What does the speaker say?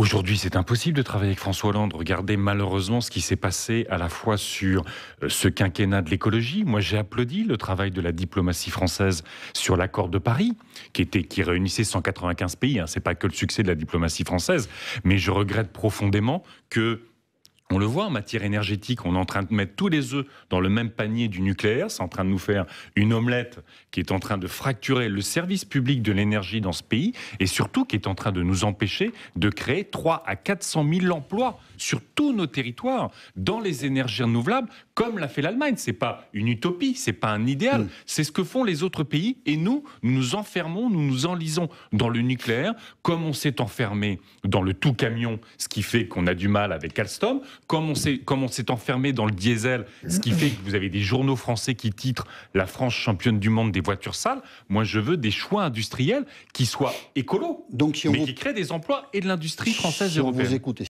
Aujourd'hui, c'est impossible de travailler avec François Hollande. Regardez malheureusement ce qui s'est passé à la fois sur euh, ce quinquennat de l'écologie. Moi, j'ai applaudi le travail de la diplomatie française sur l'accord de Paris, qui, était, qui réunissait 195 pays. Hein. Ce n'est pas que le succès de la diplomatie française, mais je regrette profondément que on le voit en matière énergétique, on est en train de mettre tous les œufs dans le même panier du nucléaire. C'est en train de nous faire une omelette qui est en train de fracturer le service public de l'énergie dans ce pays et surtout qui est en train de nous empêcher de créer 3 à 400 000 emplois sur tous nos territoires dans les énergies renouvelables comme l'a fait l'Allemagne. Ce n'est pas une utopie, ce n'est pas un idéal, mm. c'est ce que font les autres pays et nous, nous nous enfermons, nous nous enlisons dans le nucléaire comme on s'est enfermé dans le tout camion, ce qui fait qu'on a du mal avec Alstom. Comme on s'est, enfermé dans le diesel, ce qui fait que vous avez des journaux français qui titrent la France championne du monde des voitures sales. Moi, je veux des choix industriels qui soient écolos, Donc, mais qui créent des emplois et de l'industrie française et européenne. vous